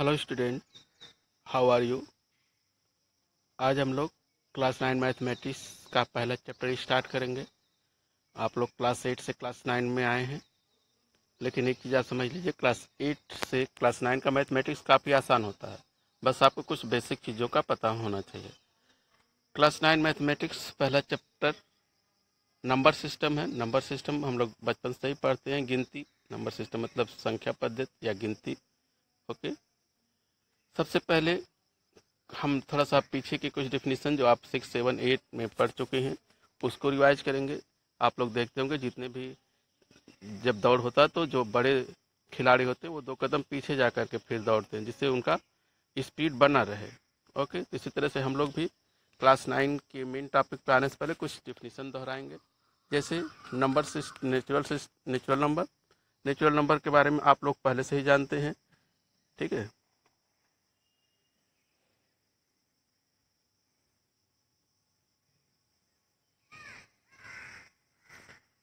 Hello student how are you आज हम लोग क्लास नाइन मैथमेटिक्स का पहला चैप्टर स्टार्ट करेंगे आप लोग क्लास एट से क्लास नाइन में आए हैं लेकिन एक चीज़ आप समझ लीजिए क्लास एट से क्लास नाइन का मैथमेटिक्स काफ़ी आसान होता है बस आपको कुछ बेसिक चीज़ों का पता होना चाहिए क्लास नाइन मैथमेटिक्स पहला चैप्टर नंबर सिस्टम है नंबर सिस्टम हम लोग बचपन से ही पढ़ते हैं गिनती नंबर सिस्टम मतलब संख्या पद्धति या गिनती ओके okay? सबसे पहले हम थोड़ा सा पीछे के कुछ डिफिनीसन जो आप सिक्स सेवन एट में पढ़ चुके हैं उसको रिवाइज करेंगे आप लोग देखते होंगे जितने भी जब दौड़ होता है तो जो बड़े खिलाड़ी होते हैं वो दो कदम पीछे जा कर के फिर दौड़ते हैं जिससे उनका स्पीड बना रहे ओके तो इसी तरह से हम लोग भी क्लास नाइन के मेन टॉपिक पर आने से पहले कुछ डिफिनीसन दोहराएंगे जैसे number natural natural number natural number के बारे में आप लोग पहले से ही जानते हैं ठीक है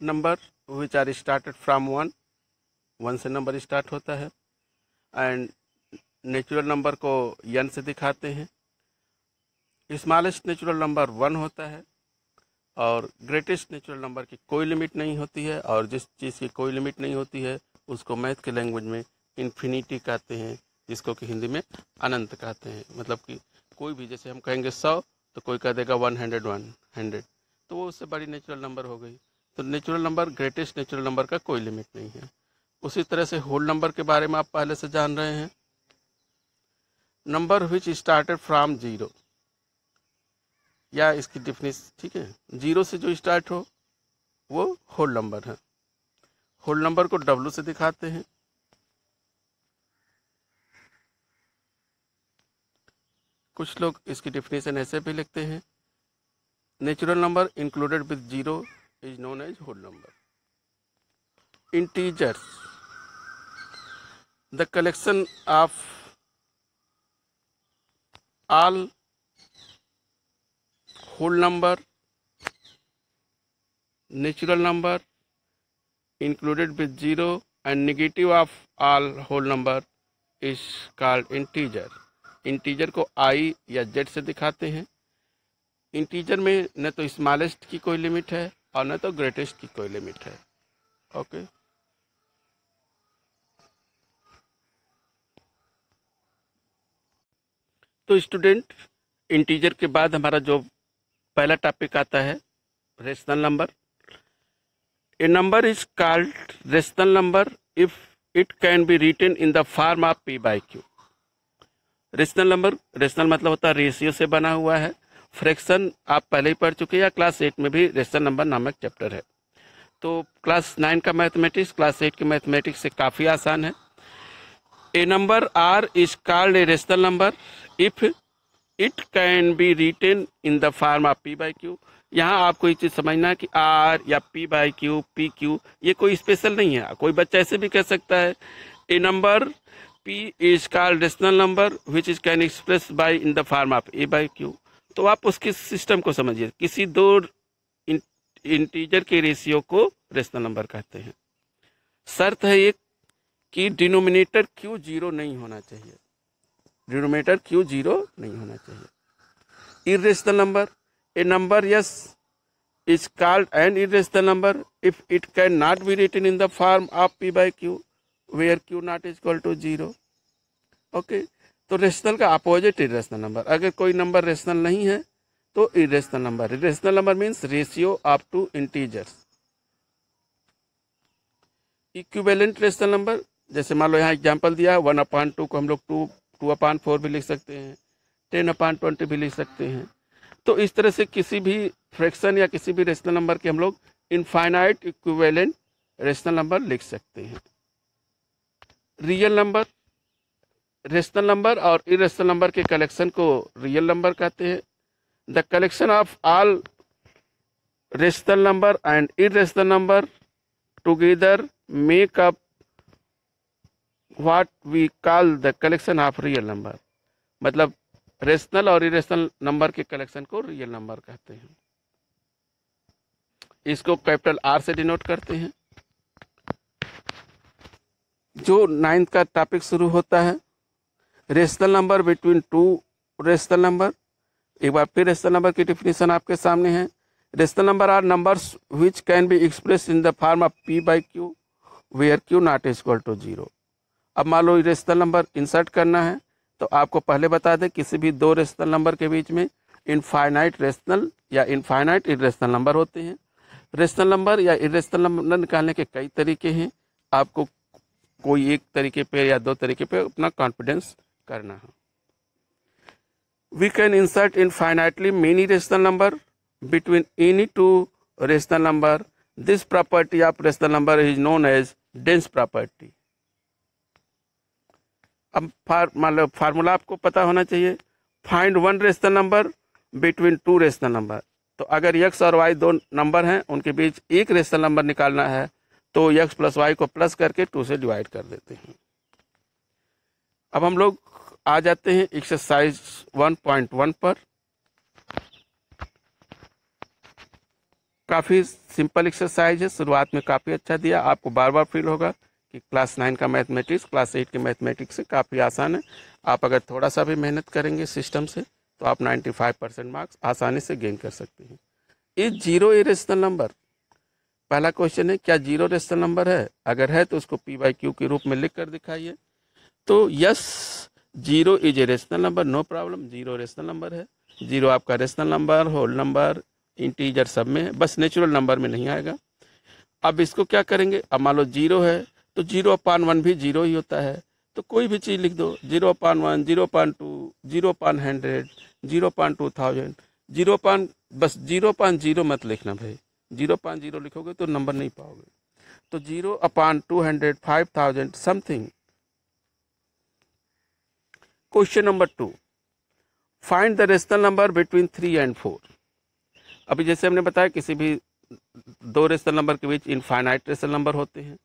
number which are start from one one से नंबर स्टार्ट होता है एंड नेचुरल नंबर को यन से दिखाते हैं स्मॉलेस्ट नेचुरल नंबर वन होता है और ग्रेटेस्ट नेचुरल नंबर की कोई लिमिट नहीं होती है और जिस चीज़ की कोई लिमिट नहीं होती है उसको मैथ के लैंग्वेज में इन्फिनिटी कहते हैं जिसको कि हिंदी में अनंत कहते हैं मतलब कि कोई भी जैसे हम कहेंगे सौ तो कोई कह देगा वन हंड्रेड वन हंड्रेड तो वो उससे बड़ी नेचुरल नंबर हो गई तो natural number greatest natural number का कोई लिमिट नहीं है उसी तरह से होल नंबर के बारे में आप पहले से जान रहे हैं number which started from zero या इसकी डिफिनिश ठीक है जीरो से जो स्टार्ट हो वो होल नंबर है होल नंबर को डब्लू से दिखाते हैं कुछ लोग इसकी डिफिनेशन ऐसे भी लिखते हैं natural number included with zero is known as whole number. Integers. The collection of all whole number, natural number included with 0 and negative of all whole number is called integer. Integer को I या Z से दिखाते हैं integer में न तो smallest की कोई लिमिट है और नहीं तो ग्रेटेस्ट की कोई लिमिट है ओके तो स्टूडेंट इंटीजर के बाद हमारा जो पहला टॉपिक आता है rational number a number is called rational number if it can be written in the form of P by Q rational number rational मतलब होता है रेशियो से बना हुआ है फ्रैक्शन आप पहले ही पढ़ चुके हैं या क्लास एट में भी रेशन नंबर नामक चैप्टर है तो क्लास नाइन का मैथमेटिक्स क्लास एट के मैथमेटिक्स से काफ़ी आसान है a number R is called a rational number if it can be written in the form of P by Q यहाँ आपको ये चीज़ समझना है कि आर या P by Q P Q ये कोई स्पेशल नहीं है कोई बच्चा ऐसे भी कह सकता है a number P is called rational number which is can express by in the form of A by Q तो आप उसके सिस्टम को समझिए किसी दो इंटीजर के रेशियो को रेशनल नंबर कहते हैं शर्त है एक कि डिनोमिनेटर क्यू जीरो नहीं होना चाहिए डिनोमिनेटर क्यू जीरो नहीं होना चाहिए irrational number a number yes is called an irrational number if it can not be written in the form of P by Q where Q not is equal to zero okay okay. तो rational का opposite irrational number अगर कोई नंबर rational नहीं है तो irrational number rational number means ratio of two integers equivalent rational number जैसे मान लो यहाँ एग्जाम्पल दिया वन अपान टू को हम लोग टू टू अपान फोर भी लिख सकते हैं टेन अपान ट्वेंटी भी लिख सकते हैं तो इस तरह से किसी भी फ्रैक्शन या किसी भी रेशनल नंबर के हम लोग इनफाइनाइट इक्विवेलेंट रेशनल नंबर लिख सकते हैं रियल नंबर रेशनल नंबर और इरेशनल नंबर के कलेक्शन को रियल नंबर कहते हैं the collection of all rational number and irrational number together make up what we call the collection of real number मतलब rational और इरेशनल नंबर के collection को real number कहते हैं इसको कैपिटल आर से डिनोट करते हैं जो नाइन्थ का टॉपिक शुरू होता है rational number between two rational number एक बार फिर रेशनल नंबर की डिफिनेशन आपके सामने है rational number are numbers which can be express in the form of P by Q where Q not equal to zero अब मान लो रेशनल नंबर इंसर्ट करना है तो आपको पहले बता दें किसी भी दो रेशनल नंबर के बीच में इनफाइनाइट रेशनल या इनफाइनाइट इरेशनल नंबर होते हैं रेशनल नंबर या इरेशनल नंबर निकालने के कई तरीके हैं आपको कोई एक तरीके पे या दो तरीके पे अपना कॉन्फिडेंस करना है we can insert infinitely many rational number between any two rational number this property of rational number is known as dense property अब फार मतलब फार्मूला आपको पता होना चाहिए find one rational number between two rational number तो अगर x और वाई दो नंबर हैं उनके बीच एक रेशनल नंबर निकालना है तो यक्स प्लस वाई को प्लस करके टू से डिवाइड कर देते हैं अब हम लोग आ जाते हैं एक्सरसाइज 1.1 पर काफ़ी सिंपल एक्सरसाइज है शुरुआत में काफ़ी अच्छा दिया आपको बार बार फील होगा कि क्लास नाइन का मैथमेटिक्स क्लास एट के मैथमेटिक्स से काफ़ी आसान है आप अगर थोड़ा सा भी मेहनत करेंगे सिस्टम से तो आप 95 परसेंट मार्क्स आसानी से गेन कर सकते हैं इस जीरो इरेशनल नंबर पहला क्वेश्चन है क्या जीरो रेशनल नंबर है अगर है तो उसको पी बाई क्यू के रूप में लिख कर दिखाइए तो yes zero is a rational number no problem zero rational number है जीरो आपका rational number whole number integer सब में है बस नेचुरल नंबर में नहीं आएगा अब इसको क्या करेंगे अब मान लो जीरो है तो जीरो अपान वन भी जीरो ही होता है तो कोई भी चीज़ लिख दो zero upon one zero upon two zero upon hundred zero upon two thousand zero upon बस जीरो पान जीरो मत लिखना भाई जीरो पान जीरो लिखोगे तो नंबर नहीं पाओगे तो zero upon two hundred five thousand something question number two find the rational number between three and four अभी जैसे हमने बताया किसी भी दो रेशनल नंबर के बीच इनफाइनाइट रेशनल नंबर होते हैं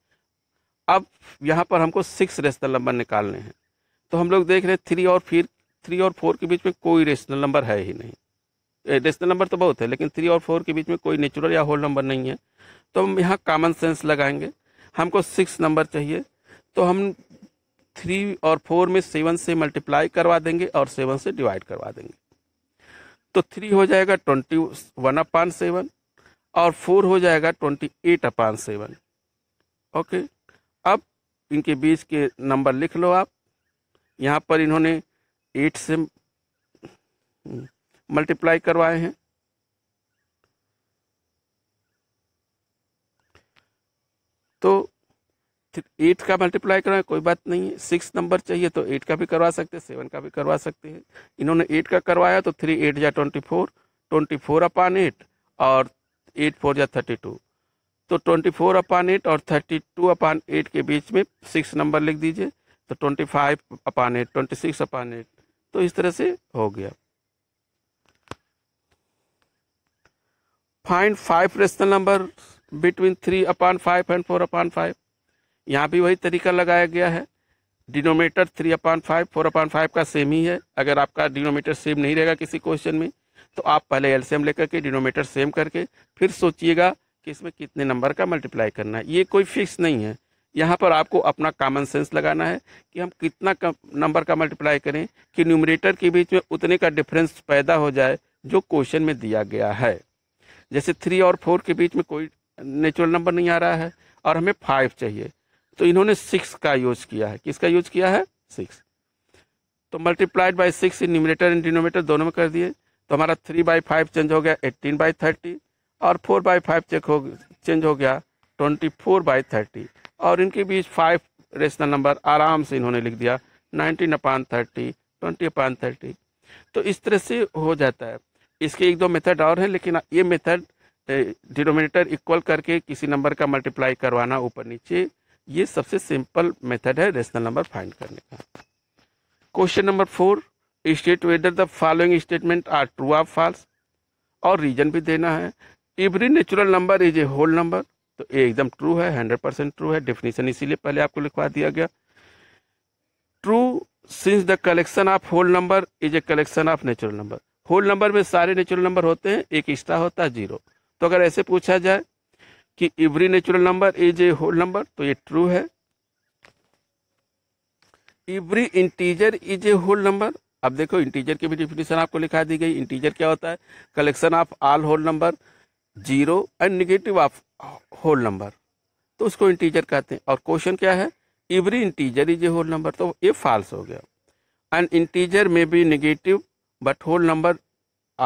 अब यहाँ पर हमको सिक्स रेशनल नंबर निकालने हैं तो हम लोग देख रहे हैं थ्री और फिर थ्री और फोर के बीच में कोई रेशनल नंबर है ही नहीं रेशनल नंबर तो बहुत है लेकिन थ्री और फोर के बीच में कोई नेचुरल या होल नंबर नहीं है तो हम यहाँ कॉमन सेंस लगाएंगे हमको सिक्स नंबर चाहिए तो हम थ्री और फोर में सेवन से मल्टीप्लाई करवा देंगे और सेवन से डिवाइड करवा देंगे तो थ्री हो जाएगा ट्वेंटी वन अपान सेवन और फोर हो जाएगा twenty eight upon seven okay अब इनके बीच के नंबर लिख लो आप यहाँ पर इन्होंने एट से मल्टीप्लाई करवाए हैं तो एट का मल्टीप्लाई करवाए कोई बात नहीं है सिक्स नंबर चाहिए तो एट का भी करवा सकते हैं सेवन का भी करवा सकते हैं इन्होंने एट का करवाया तो थ्री एट या twenty four twenty four upon eight और एट फोर या थर्टी टू तो ट्वेंटी फोर अपान एट और थर्टी टू अपान एट के बीच में सिक्स नंबर लिख दीजिए तो twenty five upon eight twenty six upon eight तो इस तरह से हो गया find five rational number between three upon five and four upon five यहाँ भी वही तरीका लगाया गया है denominator three upon five four upon five का सेम ही है अगर आपका डिनोमेटर सेम नहीं रहेगा किसी क्वेश्चन में तो आप पहले एलसीएम लेकर के डिनोमेटर सेम करके फिर सोचिएगा कि इसमें कितने नंबर का मल्टीप्लाई करना है ये कोई फिक्स नहीं है यहाँ पर आपको अपना कॉमन सेंस लगाना है कि हम कितना नंबर का मल्टीप्लाई करें कि न्यूमरेटर के बीच में उतने का डिफरेंस पैदा हो जाए जो क्वेश्चन में दिया गया है जैसे थ्री और फोर के बीच में कोई नेचुरल नंबर नहीं आ रहा है और हमें फाइव चाहिए तो इन्होंने सिक्स का यूज किया है किसका यूज किया है सिक्स तो multiplied by six in numerator and denominator दोनों में कर दिए तो हमारा थ्री बाई फाइव चेंज हो गया एट्टीन बाई थर्टी और फोर बाई फाइव चेक हो चेंज हो गया ट्वेंटी फोर बाई थर्टी और इनके बीच फाइव रेशनल नंबर आराम से इन्होंने लिख दिया nineteen upon thirty twenty upon thirty तो इस तरह से हो जाता है इसके एक दो मेथड और हैं लेकिन ये मेथड डिनोमिनेटर इक्वल करके किसी नंबर का मल्टीप्लाई करवाना ऊपर नीचे ये सबसे सिंपल मेथड है रेशनल नंबर फाइंड करने का question number four state whether the following statement are true or false और रीजन भी देना है every natural number is a whole number तो ये एकदम ट्रू है हंड्रेड परसेंट ट्रू है डेफिनेशन इसीलिए पहले आपको लिखवा दिया गया true since the collection of whole number is a collection of natural number whole number में सारे नेचुरल नंबर होते हैं एक एक्स्ट्रा होता है जीरो तो अगर ऐसे पूछा जाए कि every natural number is a whole number तो ये ट्रू है every integer is a whole number अब देखो इंटीजर की भी डिफिनेशन आपको लिखा दी गई इंटीजर क्या होता है collection of all whole number zero and negative of whole number तो उसको इंटीजर कहते हैं और क्वेश्चन क्या है every integer is a whole number तो ये फॉल्स हो गया एंड इंटीजर में be negative but whole number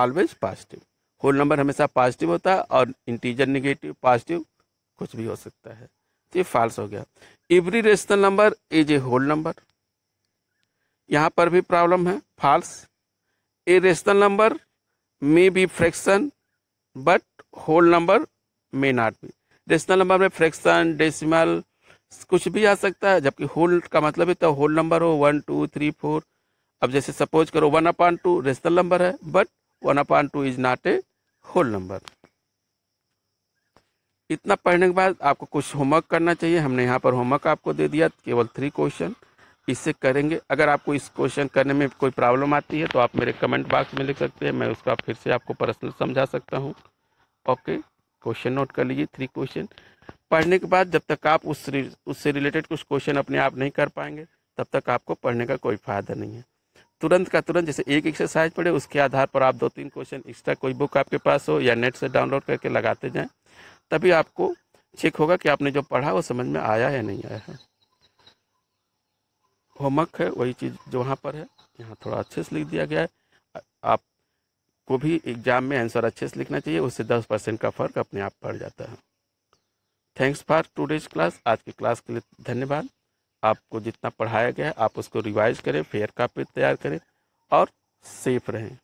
always positive whole number हमेशा पॉजिटिव होता है और इंटीजर निगेटिव पॉजिटिव कुछ भी हो सकता है तो ये फॉल्स हो गया every rational number is a whole number यहाँ पर भी प्रॉब्लम है false a rational number may be fraction but whole number may not be rational number में फ्रैक्शन डेसिमल कुछ भी आ सकता है जबकि होल का मतलब है तो होल नंबर हो वन टू थ्री फोर अब जैसे सपोज करो one upon two rational number है but one upon two is not a whole number इतना पढ़ने के बाद आपको कुछ होमवर्क करना चाहिए हमने यहाँ पर होमवर्क आपको दे दिया केवल थ्री क्वेश्चन इससे करेंगे अगर आपको इस क्वेश्चन करने में कोई प्रॉब्लम आती है तो आप मेरे कमेंट बॉक्स में लिख सकते हैं मैं उसका फिर से आपको पर्सनल समझा सकता हूँ ओके क्वेश्चन नोट कर लीजिए थ्री क्वेश्चन पढ़ने के बाद जब तक आप उस उससे रिलेटेड कुछ क्वेश्चन अपने आप नहीं कर पाएंगे तब तक आपको पढ़ने का कोई फ़ायदा नहीं है तुरंत का तुरंत जैसे एक एक्सरसाइज पड़े उसके आधार पर आप दो तीन क्वेश्चन एक्स्ट्रा कोई बुक आपके पास हो या नेट से डाउनलोड करके लगाते जाएं तभी आपको चेक होगा कि आपने जो पढ़ा वो समझ में आया या नहीं आया है होमवर्क है वही चीज़ जो वहाँ पर है यहाँ थोड़ा अच्छे से लिख दिया गया है आपको भी एग्जाम में आंसर अच्छे से लिखना चाहिए उससे दस परसेंट का फ़र्क अपने आप पड़ जाता है थैंक्स फॉर टूडेज क्लास आज की क्लास के लिए धन्यवाद आपको जितना पढ़ाया गया है आप उसको रिवाइज करें फेयर कापी तैयार करें और सेफ रहें